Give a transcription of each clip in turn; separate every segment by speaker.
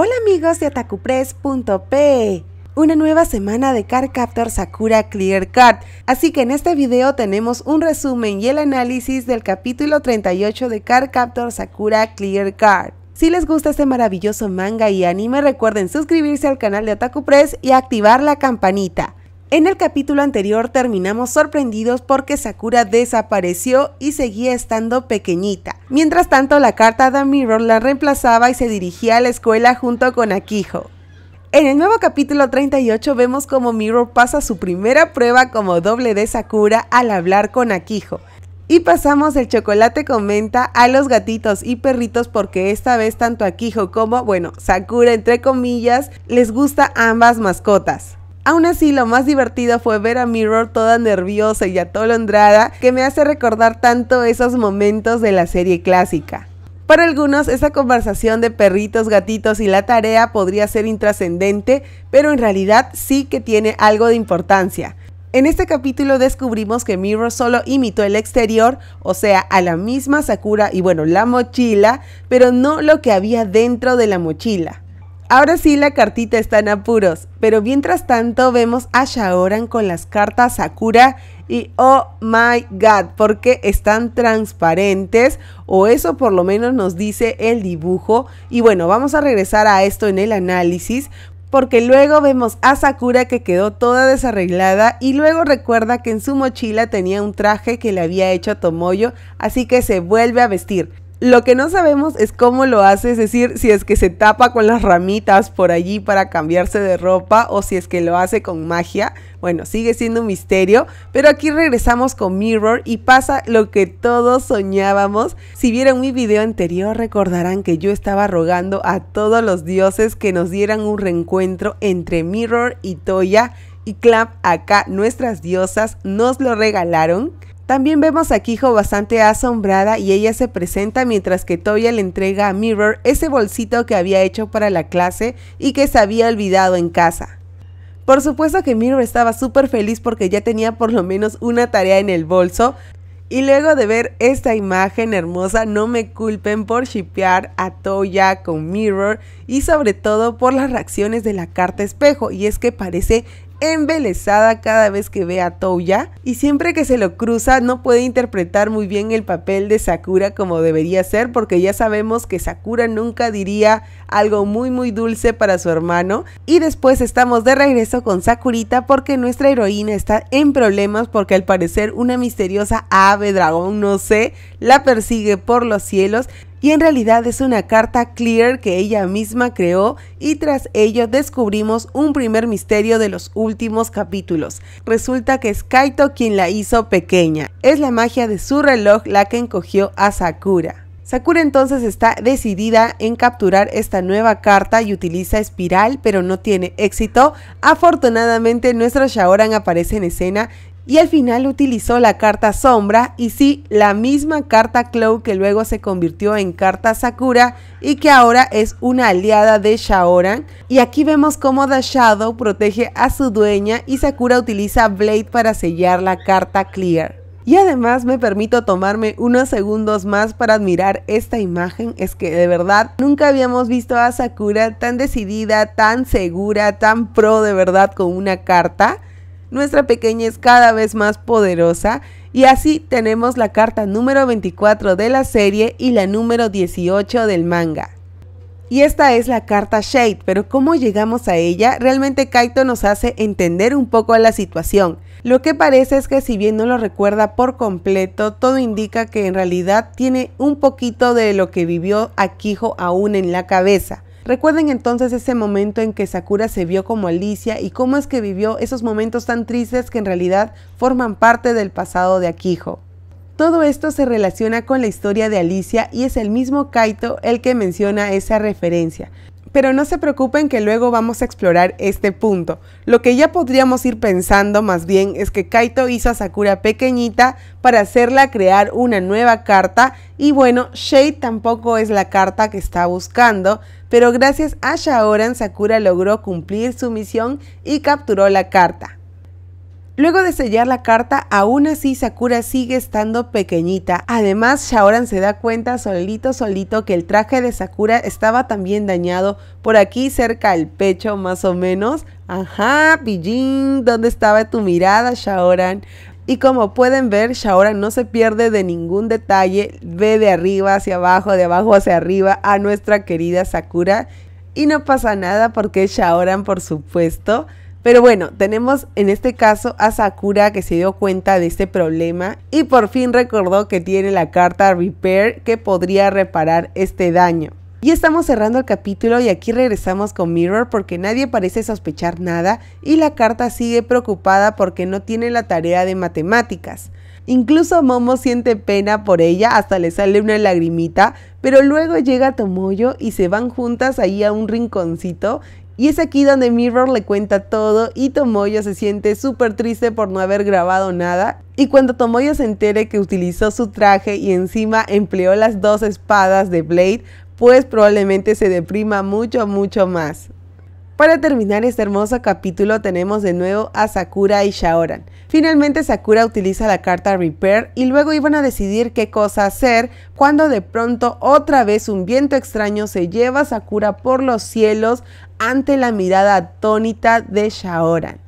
Speaker 1: Hola amigos de atacupress.p una nueva semana de Car Captor Sakura Clear Card. Así que en este video tenemos un resumen y el análisis del capítulo 38 de Car Captor Sakura Clear Card. Si les gusta este maravilloso manga y anime, recuerden suscribirse al canal de Atacupress y activar la campanita. En el capítulo anterior terminamos sorprendidos porque Sakura desapareció y seguía estando pequeñita. Mientras tanto, la carta de Mirror la reemplazaba y se dirigía a la escuela junto con Akiho. En el nuevo capítulo 38 vemos como Mirror pasa su primera prueba como doble de Sakura al hablar con Akiho. Y pasamos el chocolate con menta a los gatitos y perritos porque esta vez tanto Akiho como, bueno, Sakura entre comillas, les gusta ambas mascotas. Aún así, lo más divertido fue ver a Mirror toda nerviosa y atolondrada, que me hace recordar tanto esos momentos de la serie clásica. Para algunos, esa conversación de perritos, gatitos y la tarea podría ser intrascendente, pero en realidad sí que tiene algo de importancia. En este capítulo descubrimos que Mirror solo imitó el exterior, o sea, a la misma Sakura y bueno, la mochila, pero no lo que había dentro de la mochila. Ahora sí la cartita está en apuros, pero mientras tanto vemos a Shaoran con las cartas Sakura y oh my god, porque están transparentes o eso por lo menos nos dice el dibujo. Y bueno, vamos a regresar a esto en el análisis porque luego vemos a Sakura que quedó toda desarreglada y luego recuerda que en su mochila tenía un traje que le había hecho Tomoyo, así que se vuelve a vestir. Lo que no sabemos es cómo lo hace, es decir, si es que se tapa con las ramitas por allí para cambiarse de ropa o si es que lo hace con magia. Bueno, sigue siendo un misterio, pero aquí regresamos con Mirror y pasa lo que todos soñábamos. Si vieron mi video anterior recordarán que yo estaba rogando a todos los dioses que nos dieran un reencuentro entre Mirror y Toya y Clap acá nuestras diosas nos lo regalaron. También vemos a Kijo bastante asombrada y ella se presenta mientras que Toya le entrega a Mirror ese bolsito que había hecho para la clase y que se había olvidado en casa. Por supuesto que Mirror estaba súper feliz porque ya tenía por lo menos una tarea en el bolso, y luego de ver esta imagen hermosa, no me culpen por shipear a Toya con Mirror y sobre todo por las reacciones de la carta espejo. Y es que parece embelesada cada vez que ve a Touya y siempre que se lo cruza no puede interpretar muy bien el papel de Sakura como debería ser porque ya sabemos que Sakura nunca diría algo muy muy dulce para su hermano y después estamos de regreso con Sakurita porque nuestra heroína está en problemas porque al parecer una misteriosa ave dragón no sé la persigue por los cielos y en realidad es una carta clear que ella misma creó y tras ello descubrimos un primer misterio de los últimos capítulos. Resulta que es Kaito quien la hizo pequeña. Es la magia de su reloj la que encogió a Sakura. Sakura entonces está decidida en capturar esta nueva carta y utiliza espiral, pero no tiene éxito. Afortunadamente nuestro Shaoran aparece en escena y al final utilizó la carta sombra y sí, la misma carta Clow que luego se convirtió en carta Sakura y que ahora es una aliada de Shaoran. Y aquí vemos cómo The Shadow protege a su dueña y Sakura utiliza Blade para sellar la carta Clear. Y además me permito tomarme unos segundos más para admirar esta imagen, es que de verdad nunca habíamos visto a Sakura tan decidida, tan segura, tan pro de verdad con una carta nuestra pequeña es cada vez más poderosa y así tenemos la carta número 24 de la serie y la número 18 del manga. Y esta es la carta Shade, pero cómo llegamos a ella, realmente Kaito nos hace entender un poco la situación. Lo que parece es que si bien no lo recuerda por completo, todo indica que en realidad tiene un poquito de lo que vivió Akijo aún en la cabeza. Recuerden entonces ese momento en que Sakura se vio como Alicia y cómo es que vivió esos momentos tan tristes que en realidad forman parte del pasado de Akiho. Todo esto se relaciona con la historia de Alicia y es el mismo Kaito el que menciona esa referencia. Pero no se preocupen que luego vamos a explorar este punto. Lo que ya podríamos ir pensando más bien es que Kaito hizo a Sakura pequeñita para hacerla crear una nueva carta y bueno, Shade tampoco es la carta que está buscando, pero gracias a Shaoran Sakura logró cumplir su misión y capturó la carta. Luego de sellar la carta, aún así Sakura sigue estando pequeñita. Además, Shaoran se da cuenta solito solito que el traje de Sakura estaba también dañado por aquí cerca del pecho más o menos. Ajá, Pijin, ¿dónde estaba tu mirada, Shaoran? Y como pueden ver, Shaoran no se pierde de ningún detalle, ve de arriba hacia abajo, de abajo hacia arriba a nuestra querida Sakura. Y no pasa nada porque Shaoran, por supuesto, pero bueno, tenemos en este caso a Sakura que se dio cuenta de este problema y por fin recordó que tiene la carta Repair que podría reparar este daño. Y estamos cerrando el capítulo y aquí regresamos con Mirror porque nadie parece sospechar nada y la carta sigue preocupada porque no tiene la tarea de matemáticas. Incluso Momo siente pena por ella, hasta le sale una lagrimita, pero luego llega Tomoyo y se van juntas ahí a un rinconcito y es aquí donde Mirror le cuenta todo y Tomoyo se siente súper triste por no haber grabado nada. Y cuando Tomoyo se entere que utilizó su traje y encima empleó las dos espadas de Blade, pues probablemente se deprima mucho, mucho más. Para terminar este hermoso capítulo tenemos de nuevo a Sakura y Shaoran. Finalmente Sakura utiliza la carta Repair y luego iban a decidir qué cosa hacer cuando de pronto otra vez un viento extraño se lleva a Sakura por los cielos ante la mirada atónita de Shaoran.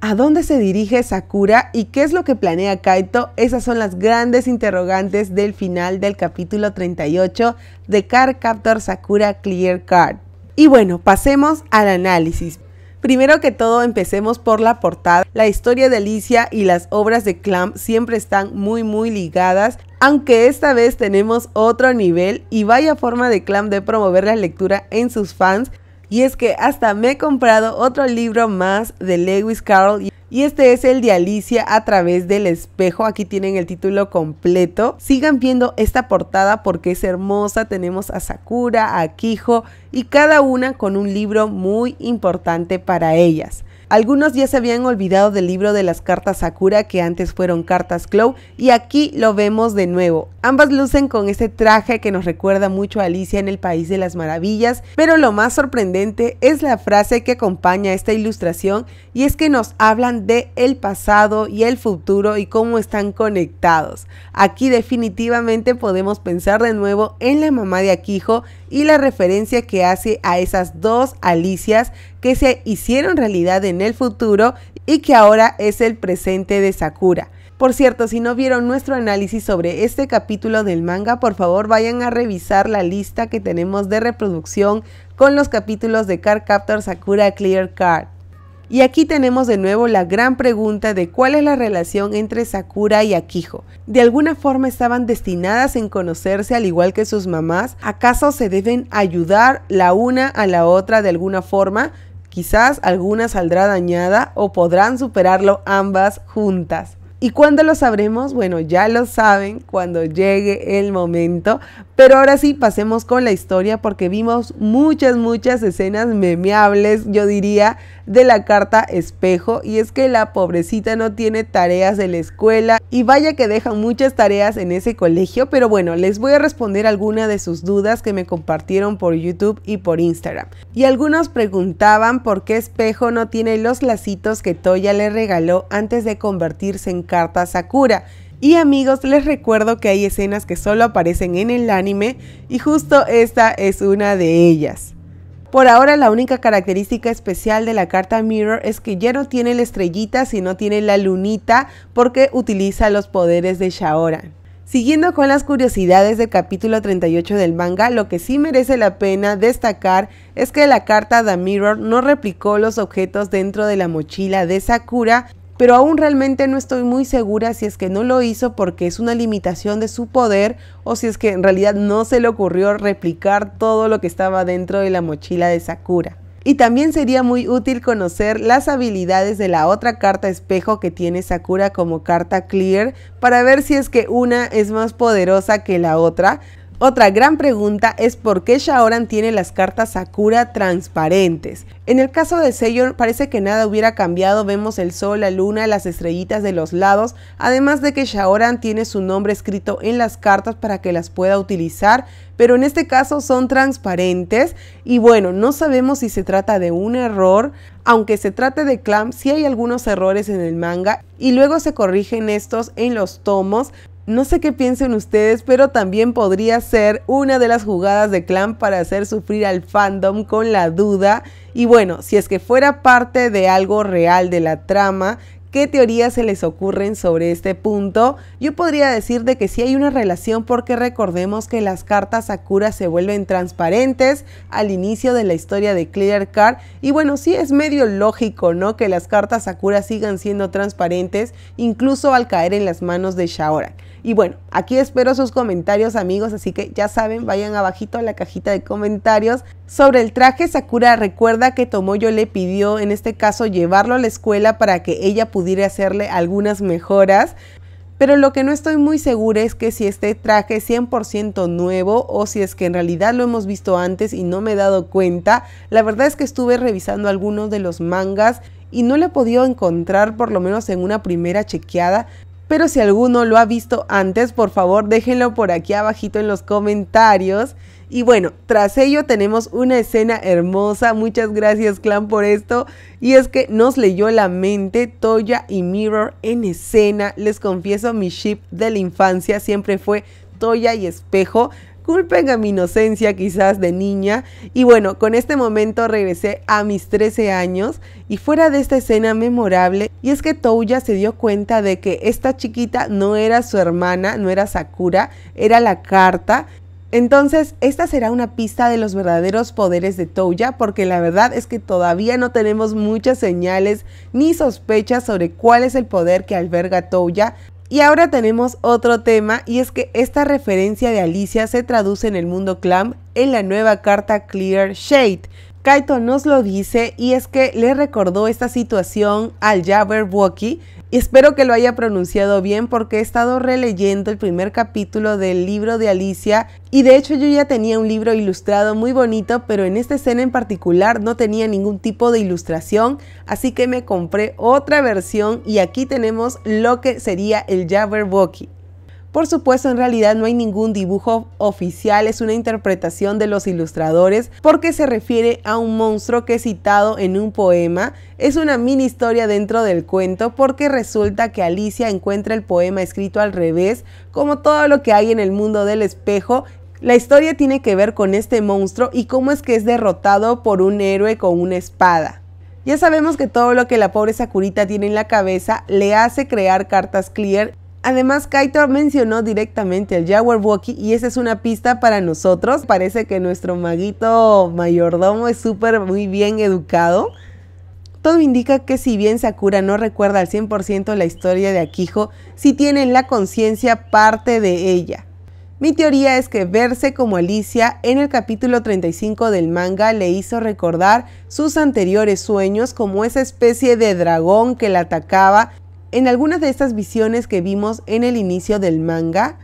Speaker 1: ¿A dónde se dirige Sakura y qué es lo que planea Kaito? Esas son las grandes interrogantes del final del capítulo 38 de Card Captor Sakura Clear Card. Y bueno, pasemos al análisis. Primero que todo, empecemos por la portada. La historia de Alicia y las obras de Clamp siempre están muy muy ligadas, aunque esta vez tenemos otro nivel y vaya forma de Clamp de promover la lectura en sus fans. Y es que hasta me he comprado otro libro más de Lewis Carroll y este es el de Alicia a través del espejo. Aquí tienen el título completo. Sigan viendo esta portada porque es hermosa. Tenemos a Sakura, a Kijo y cada una con un libro muy importante para ellas. Algunos ya se habían olvidado del libro de las cartas Sakura que antes fueron cartas Clow y aquí lo vemos de nuevo. Ambas lucen con ese traje que nos recuerda mucho a Alicia en el País de las Maravillas, pero lo más sorprendente es la frase que acompaña esta ilustración y es que nos hablan de el pasado y el futuro y cómo están conectados. Aquí definitivamente podemos pensar de nuevo en la mamá de aquijo y la referencia que hace a esas dos Alicias que se hicieron realidad en el futuro y que ahora es el presente de Sakura. Por cierto, si no vieron nuestro análisis sobre este capítulo del manga, por favor vayan a revisar la lista que tenemos de reproducción con los capítulos de Card Captor Sakura Clear Card. Y aquí tenemos de nuevo la gran pregunta de cuál es la relación entre Sakura y Akiho. ¿De alguna forma estaban destinadas en conocerse al igual que sus mamás? ¿Acaso se deben ayudar la una a la otra de alguna forma? Quizás alguna saldrá dañada o podrán superarlo ambas juntas. ¿Y cuándo lo sabremos? Bueno, ya lo saben cuando llegue el momento, pero ahora sí, pasemos con la historia porque vimos muchas, muchas escenas memeables, yo diría, de la carta espejo. Y es que la pobrecita no tiene tareas de la escuela. Y vaya que dejan muchas tareas en ese colegio. Pero bueno, les voy a responder alguna de sus dudas que me compartieron por YouTube y por Instagram. Y algunos preguntaban por qué espejo no tiene los lacitos que Toya le regaló antes de convertirse en carta Sakura. Y amigos, les recuerdo que hay escenas que solo aparecen en el anime y justo esta es una de ellas. Por ahora la única característica especial de la carta Mirror es que ya no tiene la estrellita sino tiene la lunita porque utiliza los poderes de Shaoran. Siguiendo con las curiosidades del capítulo 38 del manga, lo que sí merece la pena destacar es que la carta The Mirror no replicó los objetos dentro de la mochila de Sakura, pero aún realmente no estoy muy segura si es que no lo hizo porque es una limitación de su poder o si es que en realidad no se le ocurrió replicar todo lo que estaba dentro de la mochila de Sakura. Y también sería muy útil conocer las habilidades de la otra carta espejo que tiene Sakura como carta clear para ver si es que una es más poderosa que la otra, otra gran pregunta es por qué Shaoran tiene las cartas Sakura transparentes. En el caso de Sailor parece que nada hubiera cambiado, vemos el sol, la luna, las estrellitas de los lados, además de que Shaoran tiene su nombre escrito en las cartas para que las pueda utilizar, pero en este caso son transparentes y bueno, no sabemos si se trata de un error, aunque se trate de clam, sí hay algunos errores en el manga y luego se corrigen estos en los tomos, no sé qué piensen ustedes, pero también podría ser una de las jugadas de Clan para hacer sufrir al fandom con la duda. Y bueno, si es que fuera parte de algo real de la trama, qué teorías se les ocurren sobre este punto. Yo podría decir de que sí hay una relación porque recordemos que las cartas Sakura se vuelven transparentes al inicio de la historia de Clear Card y bueno, sí es medio lógico, ¿no? Que las cartas Sakura sigan siendo transparentes incluso al caer en las manos de Shaoran. Y bueno, aquí espero sus comentarios amigos, así que ya saben, vayan abajito a la cajita de comentarios. Sobre el traje Sakura recuerda que Tomoyo le pidió en este caso llevarlo a la escuela para que ella pudiera hacerle algunas mejoras. Pero lo que no estoy muy segura es que si este traje es 100% nuevo o si es que en realidad lo hemos visto antes y no me he dado cuenta. La verdad es que estuve revisando algunos de los mangas y no le he podido encontrar por lo menos en una primera chequeada. Pero si alguno lo ha visto antes, por favor déjenlo por aquí abajito en los comentarios. Y bueno, tras ello tenemos una escena hermosa. Muchas gracias, clan, por esto. Y es que nos leyó la mente Toya y Mirror en escena. Les confieso, mi ship de la infancia siempre fue Toya y Espejo. Culpen a mi inocencia quizás de niña. Y bueno, con este momento regresé a mis 13 años y fuera de esta escena memorable, y es que Toya se dio cuenta de que esta chiquita no era su hermana, no era Sakura, era la carta entonces, esta será una pista de los verdaderos poderes de Touya, porque la verdad es que todavía no tenemos muchas señales ni sospechas sobre cuál es el poder que alberga Touya. Y ahora tenemos otro tema, y es que esta referencia de Alicia se traduce en el mundo clam en la nueva carta Clear Shade, Kaito nos lo dice y es que le recordó esta situación al Jabberwocky. espero que lo haya pronunciado bien porque he estado releyendo el primer capítulo del libro de Alicia y de hecho yo ya tenía un libro ilustrado muy bonito, pero en esta escena en particular no tenía ningún tipo de ilustración, así que me compré otra versión y aquí tenemos lo que sería el Jabberwocky. Por supuesto, en realidad no hay ningún dibujo oficial, es una interpretación de los ilustradores porque se refiere a un monstruo que es citado en un poema. Es una mini historia dentro del cuento porque resulta que Alicia encuentra el poema escrito al revés, como todo lo que hay en el mundo del espejo, la historia tiene que ver con este monstruo y cómo es que es derrotado por un héroe con una espada. Ya sabemos que todo lo que la pobre Sakurita tiene en la cabeza le hace crear cartas clear Además, Kaito mencionó directamente al Waki y esa es una pista para nosotros. Parece que nuestro maguito mayordomo es súper muy bien educado. Todo indica que si bien Sakura no recuerda al 100% la historia de Akijo, sí tiene en la conciencia parte de ella. Mi teoría es que verse como Alicia en el capítulo 35 del manga le hizo recordar sus anteriores sueños como esa especie de dragón que la atacaba en algunas de estas visiones que vimos en el inicio del manga,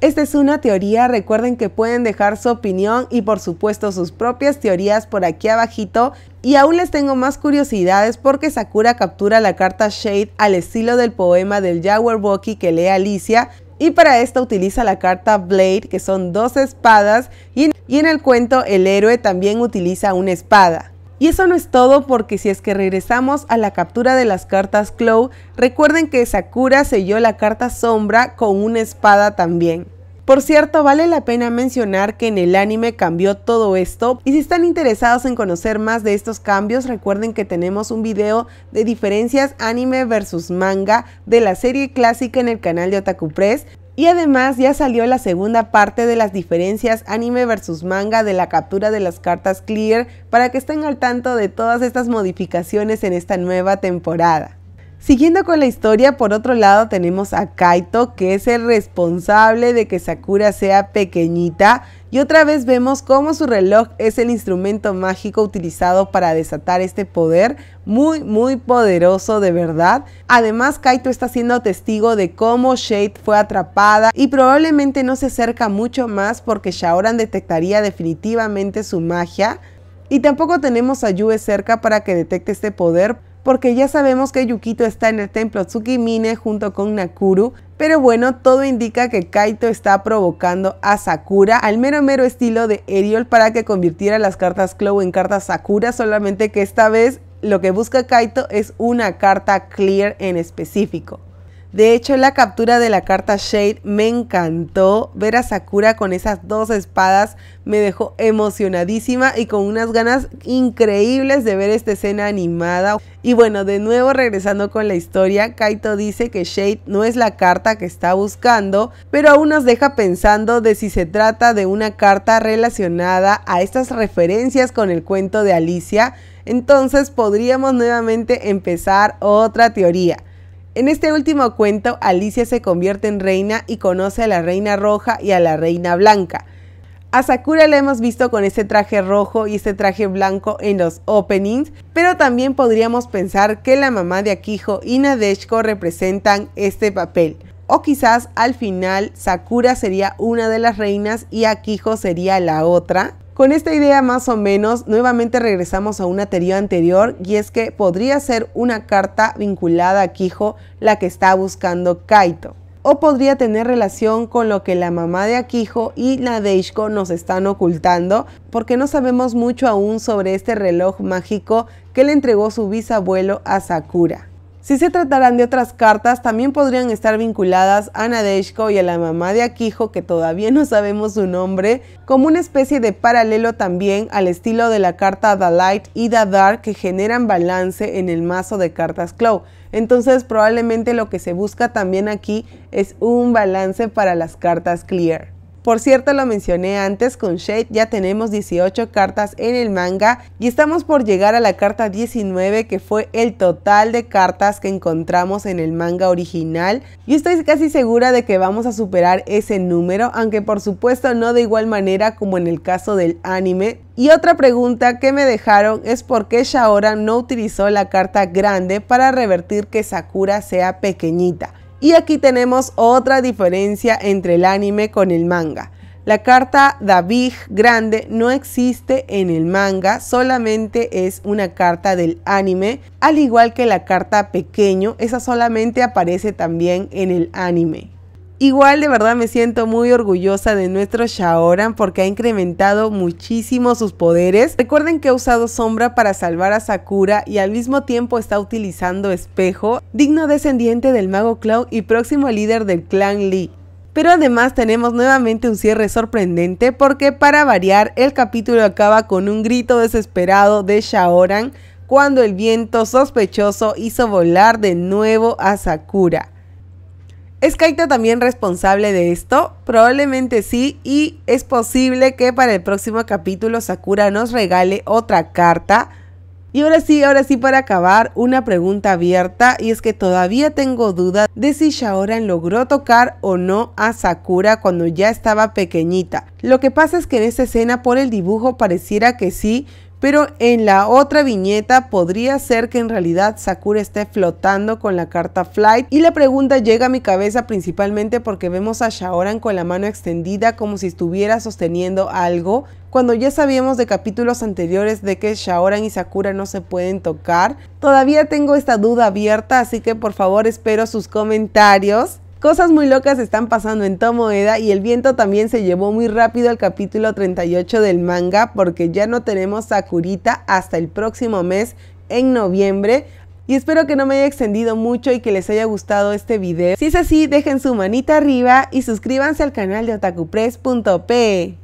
Speaker 1: esta es una teoría, recuerden que pueden dejar su opinión y por supuesto sus propias teorías por aquí abajito. Y aún les tengo más curiosidades porque Sakura captura la carta Shade al estilo del poema del Boki que lee Alicia y para esto utiliza la carta Blade que son dos espadas y en el cuento el héroe también utiliza una espada. Y eso no es todo porque si es que regresamos a la captura de las cartas Clow, recuerden que Sakura selló la carta sombra con una espada también. Por cierto, vale la pena mencionar que en el anime cambió todo esto y si están interesados en conocer más de estos cambios, recuerden que tenemos un video de diferencias anime versus manga de la serie clásica en el canal de Otaku Press. Y además ya salió la segunda parte de las diferencias anime versus manga de la captura de las cartas Clear para que estén al tanto de todas estas modificaciones en esta nueva temporada. Siguiendo con la historia, por otro lado tenemos a Kaito, que es el responsable de que Sakura sea pequeñita. Y otra vez vemos cómo su reloj es el instrumento mágico utilizado para desatar este poder, muy muy poderoso de verdad. Además, Kaito está siendo testigo de cómo Shade fue atrapada y probablemente no se acerca mucho más porque Shaoran detectaría definitivamente su magia. Y tampoco tenemos a Yue cerca para que detecte este poder porque ya sabemos que Yukito está en el templo Tsukimine junto con Nakuru, pero bueno, todo indica que Kaito está provocando a Sakura al mero mero estilo de Eriol para que convirtiera las cartas Clow en cartas Sakura, solamente que esta vez lo que busca Kaito es una carta clear en específico. De hecho, la captura de la carta Shade me encantó. Ver a Sakura con esas dos espadas me dejó emocionadísima y con unas ganas increíbles de ver esta escena animada. Y bueno, de nuevo regresando con la historia, Kaito dice que Shade no es la carta que está buscando, pero aún nos deja pensando de si se trata de una carta relacionada a estas referencias con el cuento de Alicia. Entonces podríamos nuevamente empezar otra teoría. En este último cuento, Alicia se convierte en reina y conoce a la reina roja y a la reina blanca. A Sakura la hemos visto con este traje rojo y este traje blanco en los openings, pero también podríamos pensar que la mamá de Akiho y Nadeshko representan este papel. O quizás al final Sakura sería una de las reinas y Akiho sería la otra. Con esta idea más o menos, nuevamente regresamos a una teoría anterior y es que podría ser una carta vinculada a Kijo la que está buscando Kaito. O podría tener relación con lo que la mamá de Akijo y Nadeshiko nos están ocultando, porque no sabemos mucho aún sobre este reloj mágico que le entregó su bisabuelo a Sakura. Si se trataran de otras cartas, también podrían estar vinculadas a Nadeshko y a la mamá de Akijo, que todavía no sabemos su nombre, como una especie de paralelo también al estilo de la carta The Light y The Dark que generan balance en el mazo de cartas Claw. Entonces probablemente lo que se busca también aquí es un balance para las cartas Clear. Por cierto, lo mencioné antes, con Shade ya tenemos 18 cartas en el manga y estamos por llegar a la carta 19 que fue el total de cartas que encontramos en el manga original. Y estoy casi segura de que vamos a superar ese número, aunque por supuesto no de igual manera como en el caso del anime. Y otra pregunta que me dejaron es por qué Shaora no utilizó la carta grande para revertir que Sakura sea pequeñita. Y aquí tenemos otra diferencia entre el anime con el manga. La carta David grande no existe en el manga, solamente es una carta del anime, al igual que la carta pequeño, esa solamente aparece también en el anime. Igual de verdad me siento muy orgullosa de nuestro Shaoran porque ha incrementado muchísimo sus poderes. Recuerden que ha usado sombra para salvar a Sakura y al mismo tiempo está utilizando espejo, digno descendiente del mago Cloud y próximo líder del clan Lee. Pero además tenemos nuevamente un cierre sorprendente porque para variar el capítulo acaba con un grito desesperado de Shaoran cuando el viento sospechoso hizo volar de nuevo a Sakura. ¿Es Kaita también responsable de esto? Probablemente sí y es posible que para el próximo capítulo Sakura nos regale otra carta. Y ahora sí, ahora sí para acabar, una pregunta abierta y es que todavía tengo duda de si Shaoran logró tocar o no a Sakura cuando ya estaba pequeñita. Lo que pasa es que en esta escena por el dibujo pareciera que sí, pero en la otra viñeta podría ser que en realidad Sakura esté flotando con la carta Flight. Y la pregunta llega a mi cabeza principalmente porque vemos a Shaoran con la mano extendida como si estuviera sosteniendo algo, cuando ya sabíamos de capítulos anteriores de que Shaoran y Sakura no se pueden tocar. Todavía tengo esta duda abierta, así que por favor espero sus comentarios. Cosas muy locas están pasando en Tomoeda y el viento también se llevó muy rápido al capítulo 38 del manga porque ya no tenemos Sakurita hasta el próximo mes en noviembre. Y espero que no me haya extendido mucho y que les haya gustado este video. Si es así, dejen su manita arriba y suscríbanse al canal de otakupress.p.